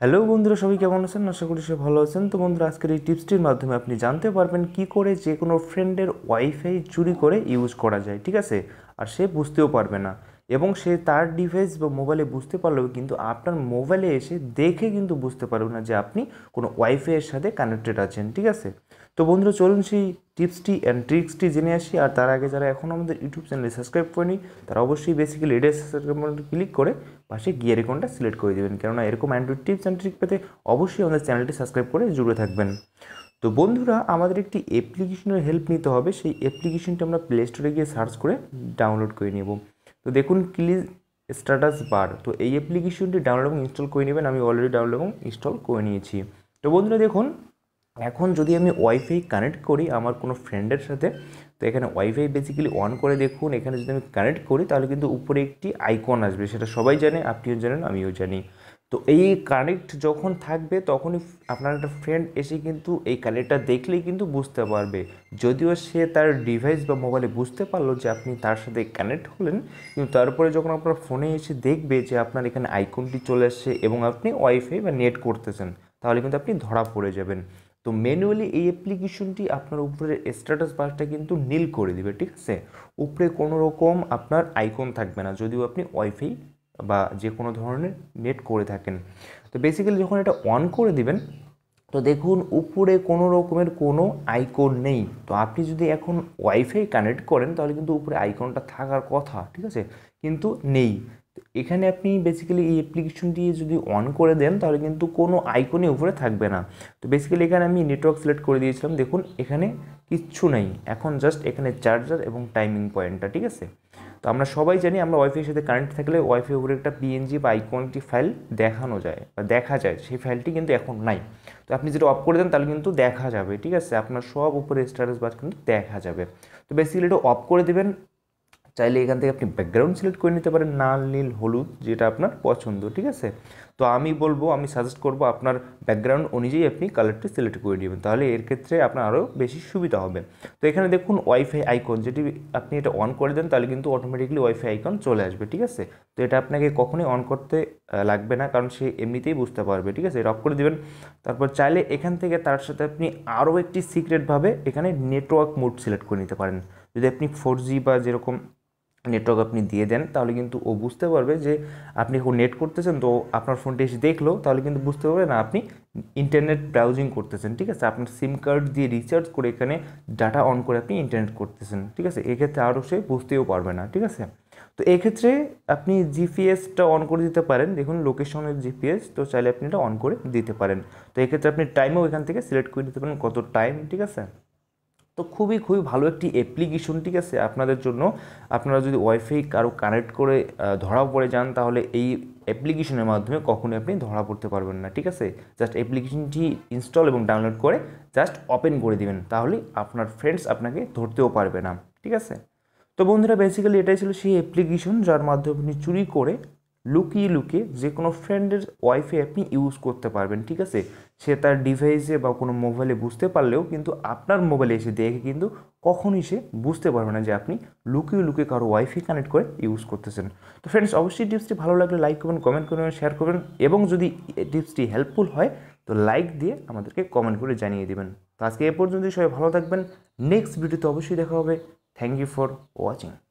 hello বন্ধুরা সবাই কেমন আছেন আশা করি সে ভালো আছেন তো বন্ধুরা আজকের এই টিপসটির মাধ্যমে আপনি জানতে পারবেন কি করে যে কোনো ফ্রেন্ডের ওয়াইফাই চুরি করে ইউজ করা যায় ঠিক আছে আর সে বুঝতেও পারবে না এবং সে তার ডিভাইস বা মোবাইলে বুঝতে পারলেও কিন্তু আপনার মোবাইলে এসে দেখে কিন্তু বুঝতে পারবে না যে আপনি কোনো ওয়াইফাইয়ের সাথে কানেক্টেড আছেন ঠিক আছে তো বন্ধুরা চলুন সেই টিপসটি অ্যান্ড ট্রিক্সটি জেনে আসি আর তার আগে যারা এখন আমাদের ইউটিউব চ্যানেলে সাবস্ক্রাইব করেনি তারা অবশ্যই বেসিক্যালি রেডিয়াস সাবস্ক্রাইব ক্লিক করে পাশে গিয়ার আইকনটা সিলেক্ট করে দেবেন কেননা এরকম অ্যান্ড্রয়েড টিপস অ্যান্ড ট্রিক পেতে অবশ্যই আমাদের চ্যানেলটি সাবস্ক্রাইব করে জুড়ে থাকবেন তো বন্ধুরা আমাদের একটি অ্যাপ্লিকেশনের হেল্প নিতে হবে সেই অ্যাপ্লিকেশনটি আমরা প্লে স্টোরে গিয়ে সার্চ করে ডাউনলোড করে নেব তো দেখুন ক্লিজ স্ট্যাটাস বার তো এই অ্যাপ্লিকেশনটি ডাউনলোড এবং ইনস্টল করে নেবেন আমি অলরেডি ডাউনলোড এবং ইনস্টল করে নিয়েছি তো বন্ধুরা দেখুন এখন যদি আমি ওয়াইফাই কানেক্ট করি আমার কোনো ফ্রেন্ডের সাথে তো এখানে ওয়াইফাই বেসিক্যালি অন করে দেখুন এখানে যদি আমি কানেক্ট করি তাহলে কিন্তু উপরে একটি আইকন আসবে সেটা সবাই জানে আপনিও জানেন আমিও জানি তো এই কানেক্ট যখন থাকবে তখনই আপনার একটা ফ্রেন্ড এসে কিন্তু এই কানেক্টটা দেখলেই কিন্তু বুঝতে পারবে যদিও সে তার ডিভাইস বা মোবাইলে বুঝতে পারলো যে আপনি তার সাথে কানেক্ট হলেন কিন্তু তারপরে যখন আপনার ফোনে এসে দেখবে যে আপনার এখানে আইকনটি চলে আসছে এবং আপনি ওয়াইফাই বা নেট করতেছেন তাহলে কিন্তু আপনি ধরা পড়ে যাবেন তো ম্যানুয়ালি এই অ্যাপ্লিকেশনটি আপনার উপরে স্ট্যাটাস বাসটা কিন্তু নীল করে দিবে ঠিক আছে উপরে কোনো রকম আপনার আইকন থাকবে না যদিও আপনি ওয়াইফাই বা যে কোনো ধরনের নেট করে থাকেন তো বেসিক্যালি যখন এটা অন করে দিবেন তো দেখুন উপরে কোনো রকমের কোনো আইকন নেই তো আপনি যদি এখন ওয়াইফাই কানেক্ট করেন তাহলে কিন্তু উপরে আইকনটা থাকার কথা ঠিক আছে কিন্তু নেই এখানে আপনি বেসিক্যালি এই অ্যাপ্লিকেশনটি যদি অন করে দেন তাহলে কিন্তু কোনো আইকনই উপরে থাকবে না তো বেসিক্যালি এখানে আমি নেটওয়ার্ক সিলেক্ট করে দিয়েছিলাম দেখুন এখানে কিচ্ছু নেই এখন জাস্ট এখানে চার্জার এবং টাইমিং পয়েন্টটা ঠিক আছে তো আমরা সবাই জানি আমরা ওয়াইফাইয়ের সাথে কানেক্ট থাকলে ওয়াইফাই উপরে একটা পিএনজি বা আইকনটি ফাইল দেখানো যায় বা দেখা যায় সেই ফাইলটি কিন্তু এখন নাই তো আপনি যেটা অফ করে দেন তাহলে কিন্তু দেখা যাবে ঠিক আছে আপনার সব উপরে স্ট্যাটাস বার কিন্তু দেখা যাবে তো বেসিক্যালি এটা অফ করে দেবেন চাইলে এখান থেকে আপনি ব্যাকগ্রাউন্ড সিলেক্ট করে নিতে পারেন লাল নীল হলুদ যেটা আপনার পছন্দ ঠিক আছে তো আমি বলবো আমি সাজেস্ট করব আপনার ব্যাকগ্রাউন্ড অনুযায়ী আপনি কালারটি সিলেক্ট করে নেবেন তাহলে এর ক্ষেত্রে আপনার আরও বেশি সুবিধা হবে তো এখানে দেখুন ওয়াইফাই আইকন যেটি আপনি এটা অন করে দেন তাহলে কিন্তু অটোমেটিকলি ওয়াইফাই আইকন চলে আসবে ঠিক আছে তো এটা আপনাকে কখনোই অন করতে লাগবে না কারণ সে এমনিতেই বুঝতে পারবে ঠিক আছে এটা অফ করে দেবেন তারপর চাইলে এখান থেকে তার সাথে আপনি আরও একটি সিক্রেটভাবে এখানে নেটওয়ার্ক মোড সিলেক্ট করে নিতে পারেন যদি আপনি ফোর বা যেরকম নেটওয়ার্ক আপনি দিয়ে দেন তাহলে কিন্তু ও বুঝতে পারবে যে আপনি নেট করতেছেন তো আপনার ফোনটি এসে দেখলো তাহলে কিন্তু বুঝতে পারবে না আপনি ইন্টারনেট ব্রাউজিং করতেছেন ঠিক আছে আপনার সিম কার্ড দিয়ে রিচার্জ করে এখানে ডাটা অন করে আপনি ইন্টারনেট করতেছেন ঠিক আছে এক্ষেত্রে আরও সে বুঝতেও পারবে না ঠিক আছে তো এক্ষেত্রে আপনি জিপিএসটা অন করে দিতে পারেন দেখুন লোকেশনের জিপিএস তো চাইলে আপনি এটা অন করে দিতে পারেন তো এক্ষেত্রে আপনি টাইমও এখান থেকে সিলেক্ট করে দিতে পারেন কত টাইম ঠিক আছে তো খুবই খুবই ভালো একটি অ্যাপ্লিকেশন ঠিক আছে আপনাদের জন্য আপনারা যদি ওয়াইফাই কারো কানেক্ট করে ধরা পড়ে যান তাহলে এই অ্যাপ্লিকেশনের মাধ্যমে কখনোই আপনি ধরা পড়তে পারবেন না ঠিক আছে জাস্ট অ্যাপ্লিকেশনটি ইনস্টল এবং ডাউনলোড করে জাস্ট ওপেন করে দিবেন তাহলে আপনার ফ্রেন্ডস আপনাকে ধরতেও পারবে না ঠিক আছে তো বন্ধুরা বেসিক্যালি এটাই ছিল সেই অ্যাপ্লিকেশন যার মাধ্যমে আপনি চুরি করে লুকিয়ে লুকিয়ে যে কোনো ফ্রেন্ডের ওয়াইফাই আপনি ইউজ করতে পারবেন ঠিক আছে সে তার ডিভাইসে বা কোনো মোবাইলে বুঝতে পারলেও কিন্তু আপনার মোবাইলে এসে দেখে কিন্তু কখনই সে বুঝতে পারবে না যে আপনি লুকিয়ে লুকিয়ে কারো ওয়াইফাই কানেক্ট করে ইউজ করতেছেন তো ফ্রেন্ডস অবশ্যই টিপসটি ভালো লাগলে লাইক করবেন কমেন্ট করবেন শেয়ার করবেন এবং যদি টিপসটি হেল্পফুল হয় তো লাইক দিয়ে আমাদেরকে কমেন্ট করে জানিয়ে দেবেন তো আজকে এ পর্যন্তই সবাই ভালো থাকবেন নেক্সট ভিডিওতে অবশ্যই দেখা হবে থ্যাংক ইউ ফর ওয়াচিং